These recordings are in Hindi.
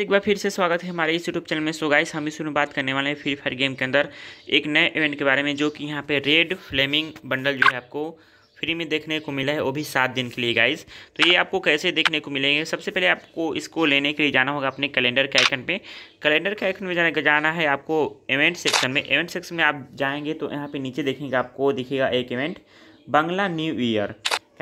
एक बार फिर से स्वागत है हमारे इस यूट्यूब चैनल में सो गाइस हम इस में बात करने वाले हैं फ्री फायर गेम के अंदर एक नए इवेंट के बारे में जो कि यहाँ पे रेड फ्लेमिंग बंडल जो है आपको फ्री में देखने को मिला है वो भी सात दिन के लिए गाइस तो ये आपको कैसे देखने को मिलेंगे सबसे पहले आपको इसको लेने के लिए जाना होगा अपने कैलेंडर के आइकन पर कैलेंडर के आइकन में जाना जाना है आपको इवेंट सेक्शन में इवेंट सेक्शन में आप जाएंगे तो यहाँ पर नीचे देखेंगे आपको दिखेगा एक इवेंट बांग्ला न्यू ईयर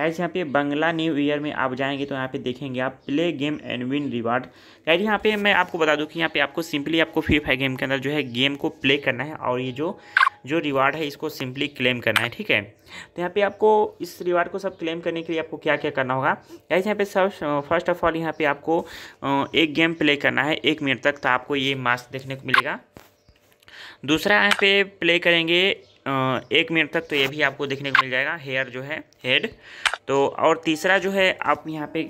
कैसे यहाँ पे बंगला न्यू ईयर में आप जाएंगे तो यहाँ पे देखेंगे आप play game and win reward कैसे यहाँ पे मैं आपको बता दूँ कि यहाँ पे आपको सिंपली आपको फ्री फायर गेम के अंदर जो है गेम को प्ले करना है और ये जो जो रिवार्ड है इसको सिंपली क्लेम करना है ठीक है तो यहाँ पे आपको इस रिवार्ड को सब क्लेम करने के लिए आपको क्या क्या करना होगा कैसे यहाँ पे सब फर्स्ट ऑफ ऑल यहाँ पे आपको एक गेम प्ले करना है एक मिनट तक तो आपको ये मास्क देखने को मिलेगा दूसरा यहाँ पे प्ले करेंगे एक मिनट तक तो ये भी आपको देखने को मिल जाएगा हेयर जो है हेड तो और तीसरा जो है आप यहाँ पे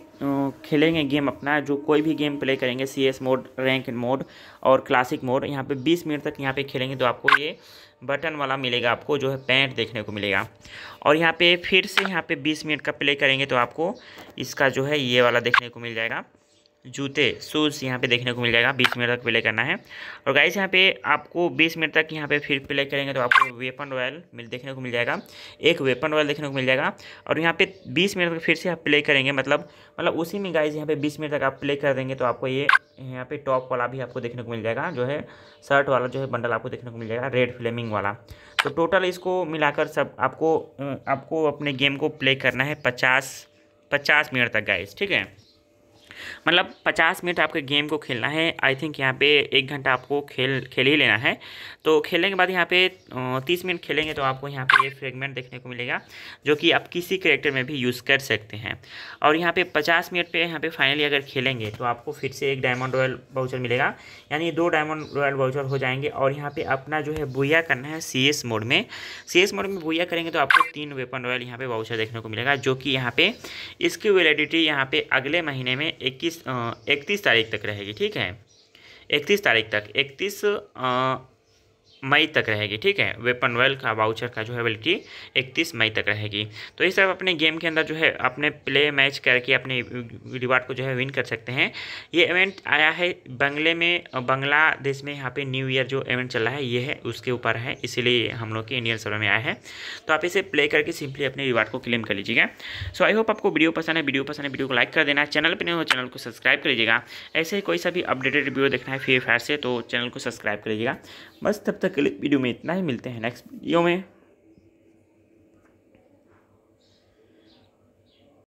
खेलेंगे गेम अपना जो कोई भी गेम प्ले करेंगे C S mode rank mode और क्लासिक मोड यहाँ पे 20 मिनट तक यहाँ पे खेलेंगे तो आपको ये बटन वाला मिलेगा आपको जो है पैंट देखने को मिलेगा और यहाँ पे फिर से यहाँ पे 20 मिनट का प्ले करेंगे तो आपको इसका जो है ये वाला देखने को मिल जाएगा जूते शूज़ यहाँ पे देखने को मिल जाएगा बीस मिनट तक प्ले करना है और गाइस यहाँ पे आपको बीस मिनट तक यहाँ पे फिर प्ले करेंगे तो आपको वेपन रॉयल मिल देखने को मिल जाएगा एक वेपन रॉयल देखने को मिल जाएगा और यहाँ पे बीस मिनट तक फिर से आप प्ले करेंगे मतलब मतलब उसी में गाइज यहाँ पे बीस मिनट तक आप प्ले कर देंगे तो आपको ये यहाँ पे टॉप वाला भी आपको देखने को मिल जाएगा जो है शर्ट वाला जो है बंडल आपको देखने को मिल जाएगा रेड फ्लेमिंग वाला तो टोटल इसको मिलाकर सब आपको आपको अपने गेम को प्ले करना है पचास पचास मिनट तक गाइज ठीक है मतलब पचास मिनट आपके गेम को खेलना है आई थिंक यहाँ पे एक घंटा आपको खेल खेल ही लेना है तो खेलने के बाद यहाँ पे तीस मिनट खेलेंगे तो आपको यहाँ पे ये फ्रेगमेंट देखने को मिलेगा जो कि आप किसी करेक्टर में भी यूज़ कर सकते हैं और यहाँ पे पचास मिनट पे यहाँ पे फाइनली अगर खेलेंगे तो आपको फिर से एक डायमंड रॉयल वाउचर मिलेगा यानी दो डायमंड रॉयल वाउचर हो जाएंगे और यहाँ पर अपना जो है बुया करना है सी मोड में सी मोड में बुया करेंगे तो आपको तीन वेपन रॉयल यहाँ पर वाउचर देखने को मिलेगा जो कि यहाँ पर इसकी वैलिडिटी यहाँ पर अगले महीने में इक्कीस इकतीस तारीख तक रहेगी ठीक है इकतीस तारीख तक इकतीस मई तक रहेगी ठीक है वेपन वेल का वाउचर का जो है बल्कि इकतीस मई तक रहेगी तो इस तरह अपने गेम के अंदर जो है अपने प्ले मैच करके अपने रिवार्ड को जो है विन कर सकते हैं ये इवेंट आया है बंगले में बांग्लादेश में यहाँ पे न्यू ईयर जो इवेंट चल रहा है ये है उसके ऊपर है इसीलिए हम लोग के इंडियन सर्वर में आया है तो आप इसे प्ले करके सिंपली अपने रिवार्ड को क्लेम कर लीजिएगा सो आई होप आपको वीडियो पसंद है वीडियो पसंद है वीडियो को लाइक कर देना चैनल पर नहीं हो चैनल को सब्सक्राइब कर लीजिएगा ऐसे ही कोई सा भी अपडेटेड वीडियो देखना है फ्री फायर से तो चैनल को सब्सक्राइब कर लीजिएगा बस तब तक के लिए वीडियो में इतना ही मिलते हैं नेक्स्ट वीडियो में